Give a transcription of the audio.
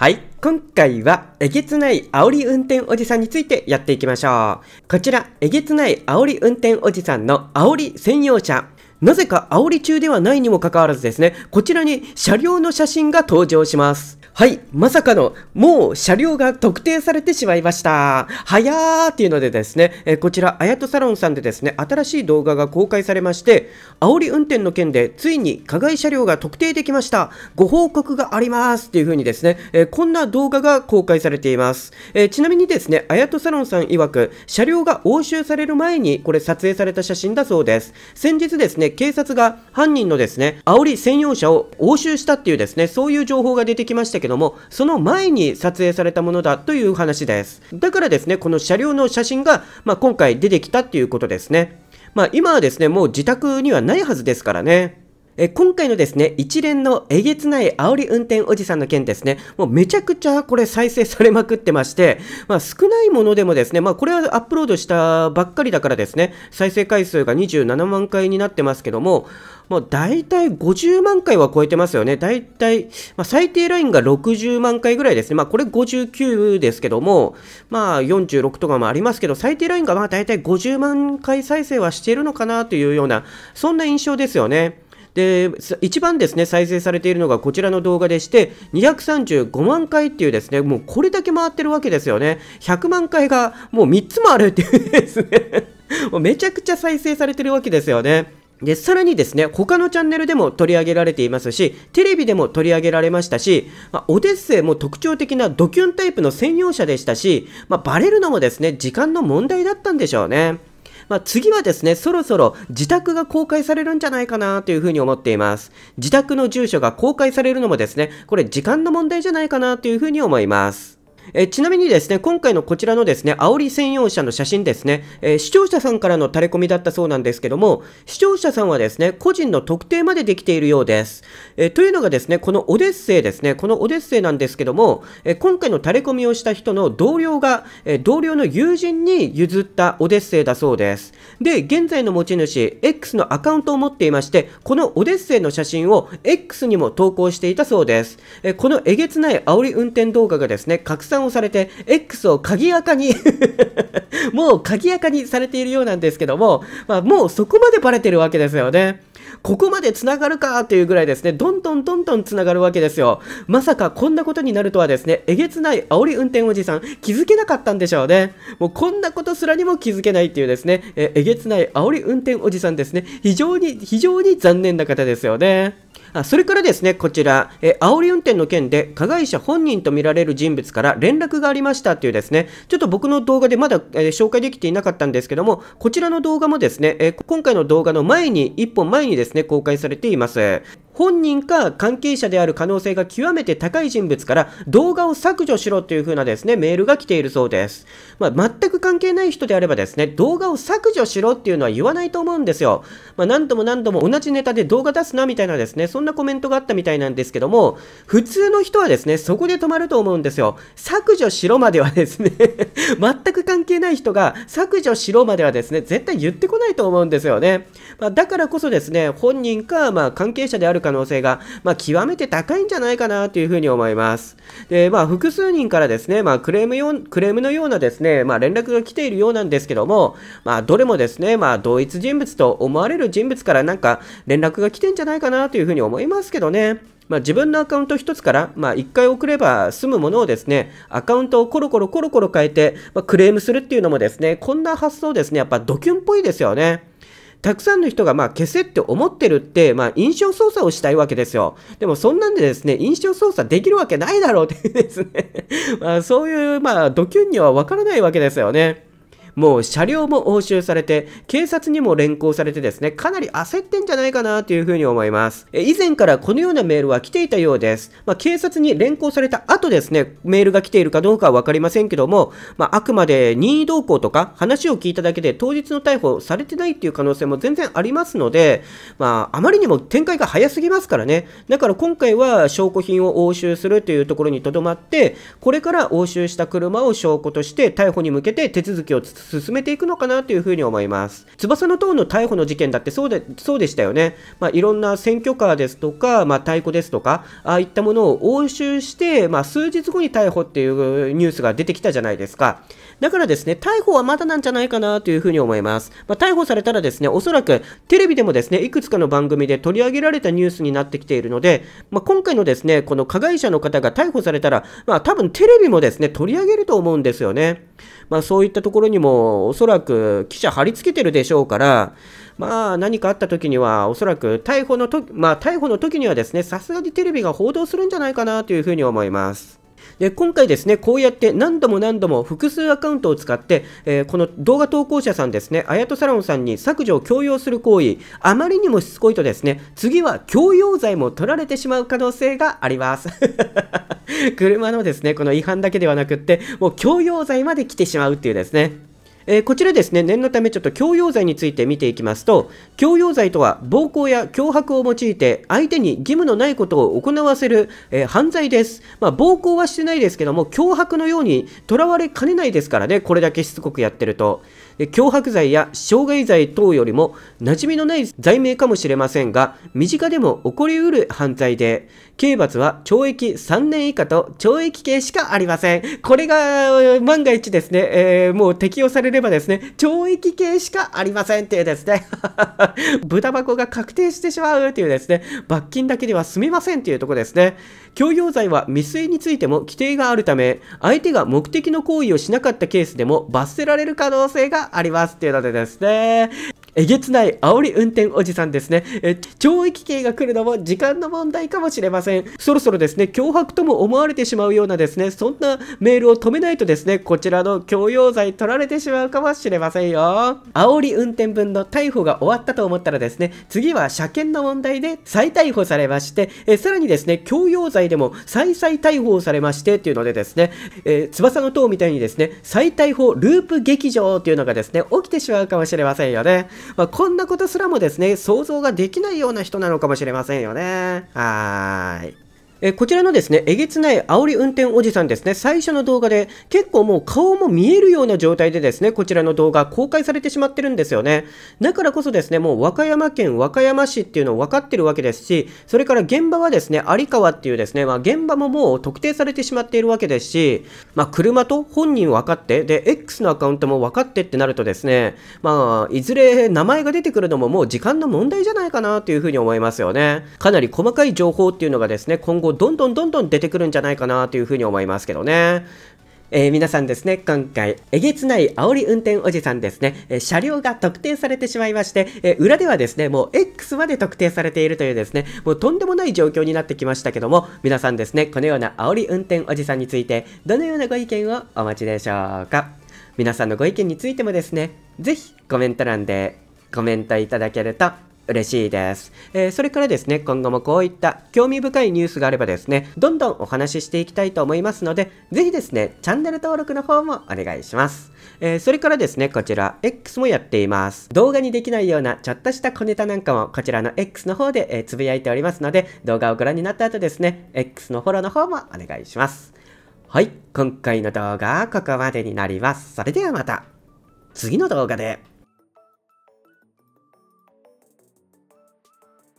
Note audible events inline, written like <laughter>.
はい、今回はえげつない煽り運転おじさんについてやっていきましょう。こちら、えげつない煽り運転おじさんの煽り専用車。なぜか煽り中ではないにもかかわらずですね、こちらに車両の写真が登場します。はい、まさかの、もう車両が特定されてしまいました。はやーっていうのでですね、えこちら、あやとサロンさんでですね、新しい動画が公開されまして、煽り運転の件で、ついに加害車両が特定できました。ご報告がありますっていう風にですね、えこんな動画が公開されています。えちなみにですね、あやとサロンさん曰く、車両が押収される前に、これ撮影された写真だそうです。先日ですね、警察が犯人のですね、煽り専用車を押収したっていうですね、そういう情報が出てきましたけど、ども、その前に撮影されたものだという話です。だからですね、この車両の写真が、まあ、今回出てきたっていうことですね。まあ今はですね、もう自宅にはないはずですからね。え今回のですね、一連のえげつない煽り運転おじさんの件ですね、もうめちゃくちゃこれ再生されまくってまして、まあ、少ないものでもですね、まあ、これはアップロードしたばっかりだからですね、再生回数が27万回になってますけども、もう大体50万回は超えてますよね。大体、まあ、最低ラインが60万回ぐらいですね。まあこれ59ですけども、まあ46とかもありますけど、最低ラインがまあ大体50万回再生はしてるのかなというような、そんな印象ですよね。で、一番ですね、再生されているのがこちらの動画でして、235万回っていうですね、もうこれだけ回ってるわけですよね。100万回がもう3つもあるっていうですね <laughs> もうめちゃくちゃ再生されてるわけですよね。で、さらにですね、他のチャンネルでも取り上げられていますし、テレビでも取り上げられましたし、まあ、オデッセイも特徴的なドキュンタイプの専用車でしたし、まあ、バレるのもですね、時間の問題だったんでしょうね。まあ、次はですね、そろそろ自宅が公開されるんじゃないかなというふうに思っています。自宅の住所が公開されるのもですね、これ時間の問題じゃないかなというふうに思います。えちなみにですね、今回のこちらのですね、煽り専用車の写真ですね、え視聴者さんからのタレコミだったそうなんですけども、視聴者さんはですね、個人の特定までできているようです。えというのがですね、このオデッセイですね、このオデッセイなんですけども、え今回のタレコミをした人の同僚が、え同僚の友人に譲ったオデッセイだそうです。で、現在の持ち主、X のアカウントを持っていまして、このオデッセイの写真を X にも投稿していたそうです。えこのえげつない煽り運転動画がですね、拡散断をされて、X を鍵垢に <laughs> もう鍵垢にされているようなんですけども、まあ、もうそこまでバレてるわけですよね。ここまで繋がるかっていうぐらいですね、どんどんどんどん繋がるわけですよ。まさかこんなことになるとはですね、えげつない煽り運転おじさん、気づけなかったんでしょうね。もうこんなことすらにも気づけないっていうですね、ええげつない煽り運転おじさんですね、非常に、非常に残念な方ですよね。あそれからですね、こちら、え煽り運転の件で、加害者本人とみられる人物から連絡がありましたというですね、ちょっと僕の動画でまだ、え紹介できていなかったんですけども、こちらの動画もですね、え今回の動画の前に、1本前にですね、公開されています。本人か関係者である可能性が極めて高い人物から動画を削除しろという風なですね、メールが来ているそうです。まあ、全く関係ない人であればですね、動画を削除しろっていうのは言わないと思うんですよ。まあ、何度も何度も同じネタで動画出すなみたいなですね、そんなコメントがあったみたいなんですけども、普通の人はですね、そこで止まると思うんですよ。削除しろまではですね <laughs> 全く関係ない人が削除しろまではですね、絶対言ってこないと思うんですよね。まあ、だからこそですね、本人か、まあ、関係者であるか可能性が、まあ、極めて高いんじゃないかなというふうに思います。で、まあ、複数人からですね、まあ、クレームよクレームのようなですね、まあ、連絡が来ているようなんですけども、まあ、どれもですね、まあ、同一人物と思われる人物からなんか連絡が来てんじゃないかなというふうに思いますけどね。まあ、自分のアカウント1つから、まあ、1回送れば済むものをですね、アカウントをコロコロコロコロ変えて、まあ、クレームするっていうのもですね、こんな発想ですね、やっぱドキュンっぽいですよね。たくさんの人がまあ消せって思ってるって、まあ印象操作をしたいわけですよ。でもそんなんでですね、印象操作できるわけないだろうっていうですね <laughs> まあそういうまあドキュンにはわからないわけですよね。もう車両も押収されて、警察にも連行されてですね、かなり焦ってんじゃないかなというふうに思います。え以前からこのようなメールは来ていたようです。まあ、警察に連行された後ですね、メールが来ているかどうかはわかりませんけども、まあ、あくまで任意同行とか話を聞いただけで当日の逮捕されてないっていう可能性も全然ありますので、まあ、あまりにも展開が早すぎますからね。だから今回は証拠品を押収するというところにとどまって、これから押収した車を証拠として逮捕に向けて手続きを続進めていくのかなというふうに思います。翼の塔の逮捕の事件だってそうで、そうでしたよね。まあ、いろんな選挙カーですとか、まあ、太鼓ですとか、ああいったものを押収して、まあ、数日後に逮捕っていうニュースが出てきたじゃないですか。だからですね、逮捕はまだなんじゃないかなというふうに思います。まあ、逮捕されたらですね、おそらくテレビでもですね、いくつかの番組で取り上げられたニュースになってきているので、まあ、今回のですね、この加害者の方が逮捕されたら、まあ、多分テレビもですね、取り上げると思うんですよね。まあ、そういったところにもおそらく記者貼り付けてるでしょうから、まあ、何かあった時には、おそらく逮捕のと、まあ、逮捕の時にはですね、さすがにテレビが報道するんじゃないかなというふうに思います。で今回ですね、こうやって何度も何度も複数アカウントを使って、えー、この動画投稿者さんですね、あやとサロンさんに削除を強要する行為、あまりにもしつこいとですね、次は強要罪も取られてしまう可能性があります。<laughs> 車のですね、この違反だけではなくって、もう強要罪まで来てしまうっていうですね。えこちらですね、念のためちょっと強要罪について見ていきますと、強要罪とは暴行や脅迫を用いて相手に義務のないことを行わせる、え犯罪です。まあ、暴行はしてないですけども、脅迫のようにとらわれかねないですからね、これだけしつこくやってると。脅迫罪や傷害罪等よりも馴染みのない罪名かもしれませんが、身近でも起こりうる犯罪で、刑罰は懲役3年以下と懲役刑しかありません。これが万が一ですね、えー、もう適用されればですね、懲役刑しかありませんっていうですね、<laughs> 豚箱が確定してしまうというですね、罰金だけでは済みませんというとこですね。強要罪は未遂についても規定があるため、相手が目的の行為をしなかったケースでも罰せられる可能性がありますっていうのでですね、えげつない煽り運転おじさんですね。え、懲役刑が来るのも時間の問題かもしれません。そろそろですね、脅迫とも思われてしまうようなですね、そんなメールを止めないとですね、こちらの強要罪取られてしまうかもしれませんよ。煽り運転分の逮捕が終わったと思ったらですね、次は車検の問題で再逮捕されまして、え、さらにですね、強要罪でも再々逮捕されましてっていうのでですね、えー、翼の塔みたいにですね、再逮捕ループ劇場というのがですね、起きてしまうかもしれませんよね。まあ、こんなことすらもですね、想像ができないような人なのかもしれませんよね。はーい。えこちらのですね、えげつない煽り運転おじさんですね、最初の動画で結構もう顔も見えるような状態でですね、こちらの動画公開されてしまってるんですよね。だからこそですね、もう和歌山県和歌山市っていうのを分かってるわけですし、それから現場はですね、有川っていうですね、まあ、現場ももう特定されてしまっているわけですし、まあ、車と本人分かって、で、X のアカウントも分かってってなるとですね、まあ、いずれ名前が出てくるのももう時間の問題じゃないかなというふうに思いますよね。かなり細かい情報っていうのがですね、今後こう、どんどんどんどん出てくるんじゃないかなというふうに思いますけどね。えー、皆さんですね、今回、えげつない煽り運転おじさんですね、えー、車両が特定されてしまいまして、えー、裏ではですね、もう X まで特定されているというですね、もうとんでもない状況になってきましたけども、皆さんですね、このような煽り運転おじさんについて、どのようなご意見をお持ちでしょうか。皆さんのご意見についてもですね、ぜひコメント欄でコメントいただけると嬉しいです。えー、それからですね、今後もこういった興味深いニュースがあればですね、どんどんお話ししていきたいと思いますので、ぜひですね、チャンネル登録の方もお願いします。えー、それからですね、こちら、X もやっています。動画にできないようなちょっとした小ネタなんかも、こちらの X の方で、えー、つぶやいておりますので、動画をご覧になった後ですね、X のフォローの方もお願いします。はい、今回の動画はここまでになります。それではまた、次の動画で。